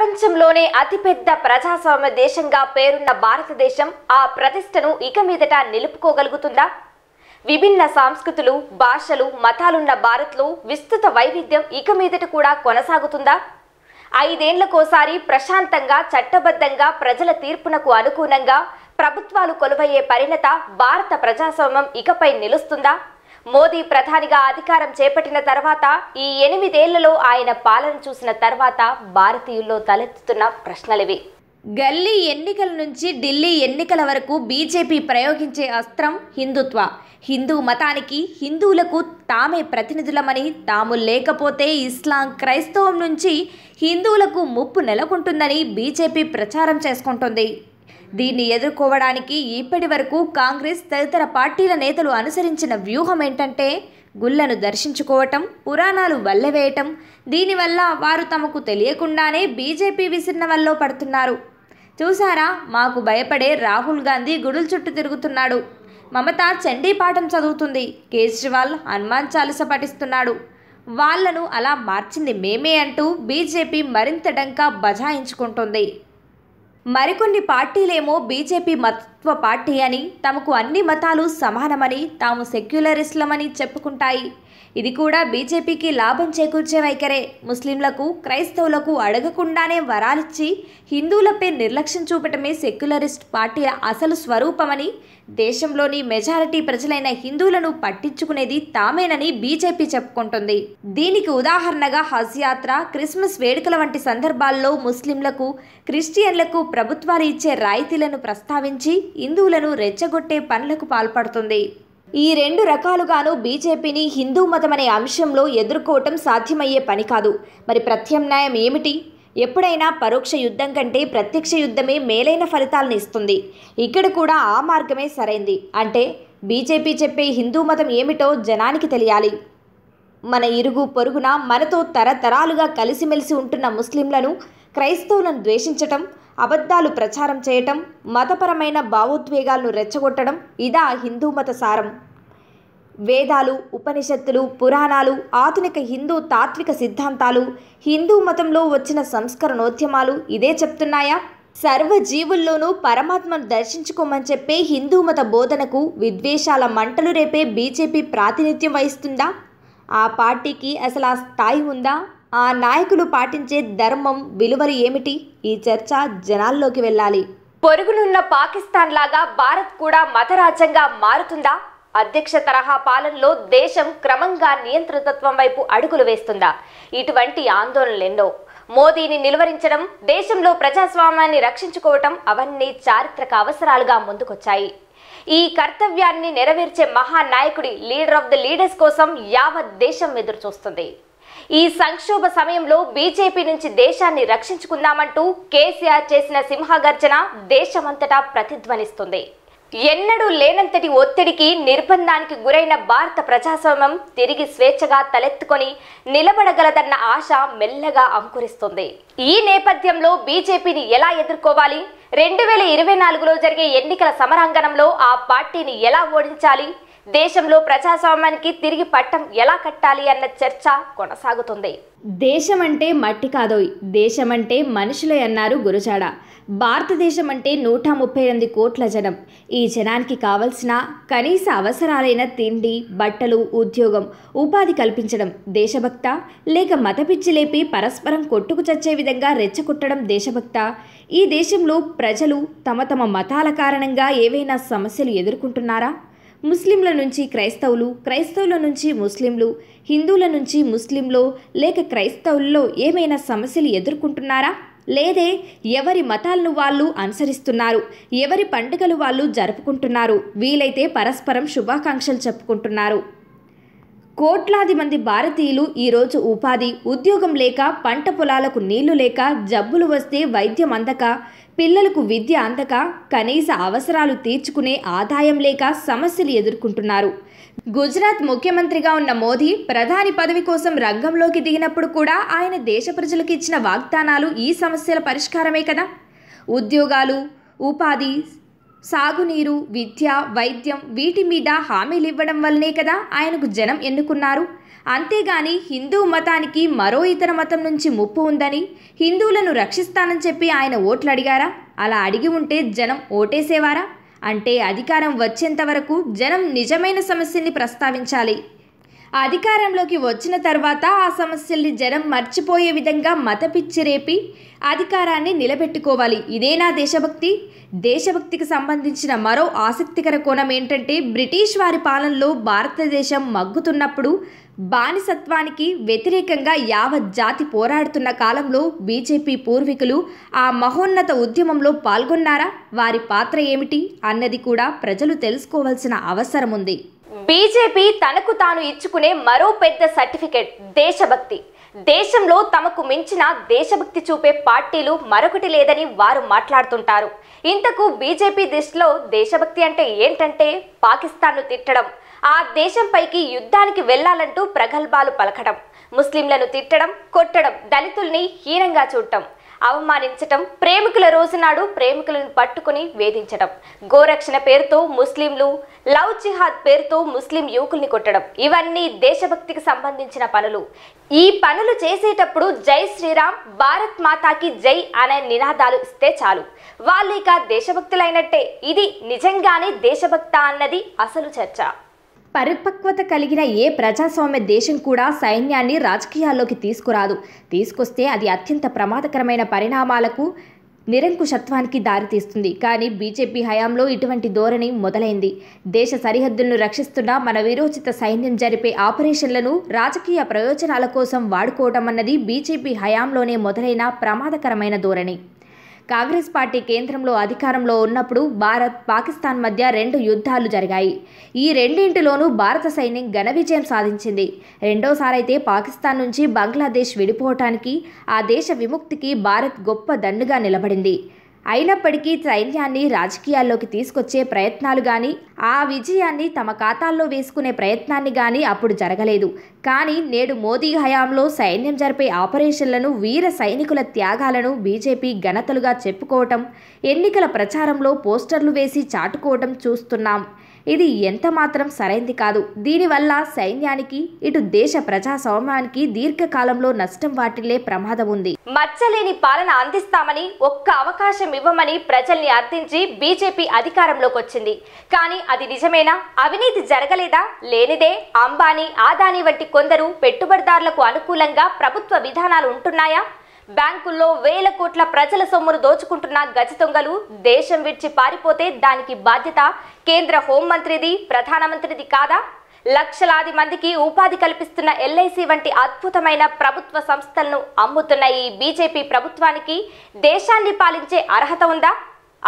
ప్రపంచంలోనే అతిపెద్ద ప్రజాస్వామ్య దేశంగా పేరున్న భారతదేశం ఆ ప్రతిష్టను ఇక మీదట నిలుపుకోగలుగుతుందా విభిన్న సంస్కృతులు భాషలు మతాలున్న భారత్లో విస్తృత వైవిధ్యం ఇక మీదట కూడా కొనసాగుతుందా ఐదేండ్లకోసారి ప్రశాంతంగా చట్టబద్ధంగా ప్రజల తీర్పునకు అనుగుణంగా ప్రభుత్వాలు కొలువయ్యే పరిణత భారత ప్రజాస్వామ్యం ఇకపై నిలుస్తుందా మోదీ ప్రధానిగా అధికారం చేపట్టిన తర్వాత ఈ ఎనిమిదేళ్లలో ఆయన పాలన చూసిన తర్వాత భారతీయుల్లో తలెత్తుతున్న ప్రశ్నలివి గల్లీ ఎన్నికల నుంచి ఢిల్లీ ఎన్నికల వరకు బీజేపీ ప్రయోగించే అస్త్రం హిందుత్వ హిందూ మతానికి హిందువులకు తామే ప్రతినిధులమని తాము లేకపోతే ఇస్లాం క్రైస్తవం నుంచి హిందువులకు ముప్పు నెలకొంటుందని బీజేపీ ప్రచారం చేసుకుంటుంది దీన్ని ఎదుర్కోవడానికి ఇప్పటి వరకు కాంగ్రెస్ తదితర పార్టీల నేతలు అనుసరించిన వ్యూహం ఏంటంటే గుళ్లను దర్శించుకోవటం పురాణాలు వల్లవేయటం దీనివల్ల వారు తమకు తెలియకుండానే బీజేపీ విసిరిన వల్ల పడుతున్నారు చూసారా మాకు భయపడే రాహుల్ గాంధీ గుడుల చుట్టూ తిరుగుతున్నాడు మమత చండీ పాఠం చదువుతుంది కేజ్రీవాల్ హనుమాన్ చాలుస పఠిస్తున్నాడు వాళ్లను అలా మార్చింది మేమే అంటూ బీజేపీ మరింత డంకా బజాయించుకుంటుంది మరికొన్ని పార్టీలేమో బీజేపీ మతత్వ పార్టీ అని తమకు అన్ని మతాలు సమానమని తాము సెక్యులరిస్టులమని చెప్పుకుంటాయి ఇది కూడా బీజేపీకి లాభం చేకూర్చే వైఖరే ముస్లింలకు క్రైస్తవులకు అడగకుండానే వరాలిచ్చి హిందువులపై నిర్లక్ష్యం చూపటమే సెక్యులరిస్ట్ పార్టీల అసలు స్వరూపమని దేశంలోని మెజారిటీ ప్రజలైన హిందువులను పట్టించుకునేది తామేనని బీజేపీ చెప్పుకుంటుంది దీనికి ఉదాహరణగా హజ్ యాత్ర క్రిస్మస్ వేడుకల వంటి సందర్భాల్లో ముస్లింలకు క్రిస్టియన్లకు ప్రభుత్వాలు ఇచ్చే రాయితీలను ప్రస్తావించి హిందువులను రెచ్చగొట్టే పనులకు పాల్పడుతుంది ఈ రెండు రకాలుగాను బీజేపీని హిందూ మతం అనే అంశంలో ఎదుర్కోవటం సాధ్యమయ్యే పని కాదు మరి ప్రత్యామ్నాయం ఏమిటి ఎప్పుడైనా పరోక్ష యుద్ధం కంటే ప్రత్యక్ష యుద్ధమే మేలైన ఫలితాలను ఇస్తుంది ఇక్కడ కూడా ఆ మార్గమే సరైంది అంటే బీజేపీ చెప్పే హిందూ మతం ఏమిటో జనానికి తెలియాలి మన ఇరుగు పొరుగున మనతో తరతరాలుగా కలిసిమెలిసి ఉంటున్న ముస్లింలను క్రైస్తవులను ద్వేషించటం అబద్ధాలు ప్రచారం చేయటం మతపరమైన భావోద్వేగాలను రెచ్చగొట్టడం ఇదా హిందూ మత సారం వేదాలు ఉపనిషత్తులు పురాణాలు ఆధునిక హిందూ తాత్విక సిద్ధాంతాలు హిందూ మతంలో వచ్చిన సంస్కరణోద్యమాలు ఇదే చెప్తున్నాయా సర్వ జీవుల్లోనూ పరమాత్మను దర్శించుకోమని చెప్పే హిందూ మత బోధనకు విద్వేషాల మంటలు రేపే బీజేపీ ప్రాతినిధ్యం వహిస్తుందా ఆ పార్టీకి అసలు ఆ స్థాయి ఉందా ఆ నాయకులు పాటించే ధర్మం విలువలు ఏమిటి ఈ చర్చ జనాల్లోకి వెళ్ళాలి పొరుగునున్న పాకిస్తాన్ లాగా భారత్ కూడా మతరాజ్యంగా మారుతుందా అధ్యక్ష తరహా పాలనలో దేశం క్రమంగా నియంత్రితత్వం వైపు అడుగులు వేస్తుందా ఇటువంటి ఆందోళనలెన్నో మోదీని నిలువరించడం దేశంలో ప్రజాస్వామ్యాన్ని రక్షించుకోవటం అవన్నీ చారిత్రక అవసరాలుగా ముందుకొచ్చాయి ఈ కర్తవ్యాన్ని నెరవేర్చే మహానాయకుడి లీడర్ ఆఫ్ ద లీడర్స్ కోసం యావత్ దేశం ఎదురుచూస్తుంది ఈ సంక్షోభ సమయంలో బీజేపీ నుంచి దేశాన్ని రక్షించుకుందామంటూ కేసీఆర్ చేసిన సింహగర్జన దేశమంతటా ప్రతిధ్వనిస్తుంది ఎన్నడూ లేనంతటి ఒత్తిడికి నిర్బంధానికి గురైన భారత ప్రజాస్వామ్యం తిరిగి స్వేచ్ఛగా తలెత్తుకొని నిలబడగలదన్న ఆశ మెల్లగా అంకురిస్తుంది ఈ నేపథ్యంలో బీజేపీని ఎలా ఎదుర్కోవాలి రెండు వేల ఇరవై నాలుగులో జరిగే ఎన్నికల సమరాంగణంలో ఆ పార్టీని ఎలా ఓడించాలి దేశంలో ప్రజాస్వామ్యానికి తిరిగి పట్టం ఎలా కట్టాలి అన్న చర్చ కొనసాగుతుంది దేశం అంటే మట్టి కాదోయ్ దేశం అంటే మనుషులే అన్నారు గురజాడ భారతదేశం అంటే నూట ముప్పై ఎనిమిది కోట్ల జనం ఈ జనానికి కావలసిన కనీస అవసరాలైన తిండి బట్టలు ఉద్యోగం ఉపాధి కల్పించడం దేశభక్త లేక మతపిచ్చి లేపి పరస్పరం కొట్టుకు చచ్చే విధంగా రెచ్చగొట్టడం దేశభక్త ఈ దేశంలో ప్రజలు తమ తమ మతాల కారణంగా ఏవైనా సమస్యలు ఎదుర్కొంటున్నారా ముస్లింల నుంచి క్రైస్తవులు క్రైస్తవుల నుంచి ముస్లింలు హిందువుల నుంచి ముస్లింలు లేక క్రైస్తవుల్లో ఏమైనా సమస్యలు ఎదుర్కొంటున్నారా లేదే ఎవరి మతాలను వాళ్ళు అనుసరిస్తున్నారు ఎవరి పండుగలు వాళ్ళు జరుపుకుంటున్నారు వీలైతే పరస్పరం శుభాకాంక్షలు చెప్పుకుంటున్నారు కోట్లాది మంది భారతీయులు ఈరోజు ఉపాధి ఉద్యోగం లేక పంట పొలాలకు నీళ్లు లేక జబ్బులు వస్తే వైద్యం అందక పిల్లలకు విద్య అందక కనీస అవసరాలు తీర్చుకునే ఆదాయం లేక సమస్యలు ఎదుర్కొంటున్నారు గుజరాత్ ముఖ్యమంత్రిగా ఉన్న మోదీ ప్రధాని పదవి కోసం రంగంలోకి దిగినప్పుడు కూడా ఆయన దేశ ప్రజలకు ఇచ్చిన వాగ్దానాలు ఈ సమస్యల పరిష్కారమే కదా ఉద్యోగాలు ఉపాధి సాగునీరు విద్య వైద్యం వీటి మీద హామీలివ్వడం వల్లనే కదా ఆయనకు జనం ఎన్నుకున్నారు అంతేగాని హిందూ మతానికి మరో ఇతర మతం నుంచి ముప్పు ఉందని హిందువులను రక్షిస్తానని చెప్పి ఆయన ఓట్లు అడిగారా అలా అడిగి ఉంటే జనం ఓటేసేవారా అంటే అధికారం వచ్చేంత వరకు జనం నిజమైన సమస్యని ప్రస్తావించాలి అధికారంలోకి వచ్చిన తర్వాత ఆ సమస్యల్ని జనం మర్చిపోయే విధంగా మత పిచ్చిరేపి అధికారాన్ని నిలబెట్టుకోవాలి ఇదేనా దేశభక్తి దేశభక్తికి సంబంధించిన మరో ఆసక్తికర కోణం ఏంటంటే బ్రిటిష్ వారి పాలనలో భారతదేశం మగ్గుతున్నప్పుడు బానిసత్వానికి వ్యతిరేకంగా యావత్ జాతి పోరాడుతున్న కాలంలో బీజేపీ పూర్వీకులు ఆ మహోన్నత ఉద్యమంలో పాల్గొన్నారా వారి పాత్ర ఏమిటి అన్నది కూడా ప్రజలు తెలుసుకోవాల్సిన అవసరం ఉంది బీజేపీ తనకు తాను ఇచ్చుకునే మరో పెద్ద సర్టిఫికెట్ దేశభక్తి దేశంలో తమకు మించిన దేశభక్తి చూపే పార్టీలు మరొకటి లేదని వారు మాట్లాడుతుంటారు ఇంతకు బీజేపీ దృష్టిలో దేశభక్తి అంటే ఏంటంటే పాకిస్తాన్ను తిట్టడం ఆ దేశంపైకి యుద్ధానికి వెళ్లాలంటూ ప్రగల్భాలు పలకడం ముస్లింలను తిట్టడం కొట్టడం దళితుల్ని హీనంగా చూడటం అవమానించటం ప్రేమికుల రోజునాడు ప్రేమికులను పట్టుకుని వేధించటం గోరక్షణ పేరుతో ముస్లింలు లవ్ జిహాద్ పేరుతో ముస్లిం యువకుల్ని కొట్టడం ఇవన్నీ దేశభక్తికి సంబంధించిన పనులు ఈ పనులు చేసేటప్పుడు జై శ్రీరామ్ భారత్ మాతాకి జై అనే నినాదాలు ఇస్తే చాలు వాళ్ళు ఇక దేశభక్తులైనట్టే ఇది నిజంగానే దేశభక్త అన్నది అసలు చర్చ పరిపక్వత కలిగిన ఏ ప్రజాస్వామ్య దేశం కూడా సైన్యాన్ని రాజకీయాల్లోకి తీసుకురాదు తీసుకొస్తే అది అత్యంత ప్రమాదకరమైన పరిణామాలకు నిరంకుశత్వానికి దారితీస్తుంది కానీ బీజేపీ హయాంలో ఇటువంటి ధోరణి మొదలైంది దేశ సరిహద్దులను రక్షిస్తున్న మన విరోచిత సైన్యం జరిపే ఆపరేషన్లను రాజకీయ ప్రయోజనాల కోసం వాడుకోవడం అన్నది బీజేపీ హయాంలోనే మొదలైన ప్రమాదకరమైన ధోరణి కాంగ్రెస్ పార్టీ కేంద్రంలో అధికారంలో ఉన్నప్పుడు భారత్ పాకిస్తాన్ మధ్య రెండు యుద్ధాలు జరిగాయి ఈ రెండింటిలోనూ భారత సైన్యం ఘన విజయం సాధించింది రెండోసారైతే పాకిస్తాన్ నుంచి బంగ్లాదేశ్ విడిపోవటానికి ఆ దేశ విముక్తికి భారత్ గొప్ప దండుగా నిలబడింది అయినప్పటికీ శైల్యాన్ని రాజకీయాల్లోకి తీసుకొచ్చే ప్రయత్నాలు కానీ ఆ విజయాన్ని తమ ఖాతాల్లో వేసుకునే ప్రయత్నాన్ని కానీ అప్పుడు జరగలేదు కానీ నేడు మోదీ హయాంలో సైన్యం జరిపే ఆపరేషన్లను వీర సైనికుల త్యాగాలను బీజేపీ ఘనతలుగా చెప్పుకోవటం ఎన్నికల ప్రచారంలో పోస్టర్లు వేసి చాటుకోవటం చూస్తున్నాం ఇది ఎంత మాత్రం సరైంది కాదు దీనివల్ల సైన్యానికి ఇటు దేశ ప్రజాస్వామ్యానికి దీర్ఘకాలంలో నష్టం వాటిల్లే ప్రమాదం ఉంది మచ్చలేని పాలన అందిస్తామని ఒక్క అవకాశం ఇవ్వమని ప్రజల్ని అర్థించి బీజేపీ అధికారంలోకి వచ్చింది కానీ అది నిజమేనా అవినీతి జరగలేదా లేనిదే అంబానీ ఆదానీ వంటి కొందరు పెట్టుబడిదారులకు అనుకూలంగా ప్రభుత్వ విధానాలు ఉంటున్నాయా బ్యాంకుల్లో వేల కోట్ల ప్రజల సొమ్మును దోచుకుంటున్న గజ దొంగలు దేశం విడిచి పారిపోతే దానికి బాధ్యత కేంద్ర హోంమంత్రిది ప్రధానమంత్రిది కాదా లక్షలాది మందికి ఉపాధి కల్పిస్తున్న ఎల్ఐసి వంటి అద్భుతమైన ప్రభుత్వ సంస్థలను అమ్ముతున్న ఈ బీజేపీ ప్రభుత్వానికి దేశాన్ని పాలించే అర్హత ఉందా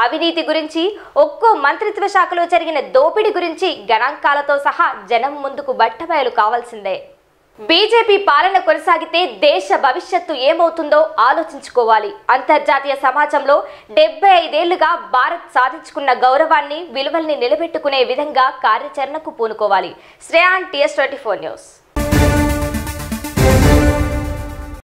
అవినీతి గురించి ఒక్కో మంత్రిత్వ శాఖలో జరిగిన దోపిడీ గురించి గణాంకాలతో సహా జనం ముందుకు బట్టబయలు కావాల్సిందే బీజేపీ పాలన కొనసాగితే దేశ భవిష్యత్తు ఏమవుతుందో ఆలోచించుకోవాలి అంతర్జాతీయ సమాజంలో డెబ్బై ఐదేళ్లుగా భారత్ సాధించుకున్న గౌరవాన్ని విలువల్ని నిలబెట్టుకునే విధంగా కార్యాచరణకు పూనుకోవాలి శ్రేయాన్ టీఎస్ ట్వంటీ ఫోర్ న్యూస్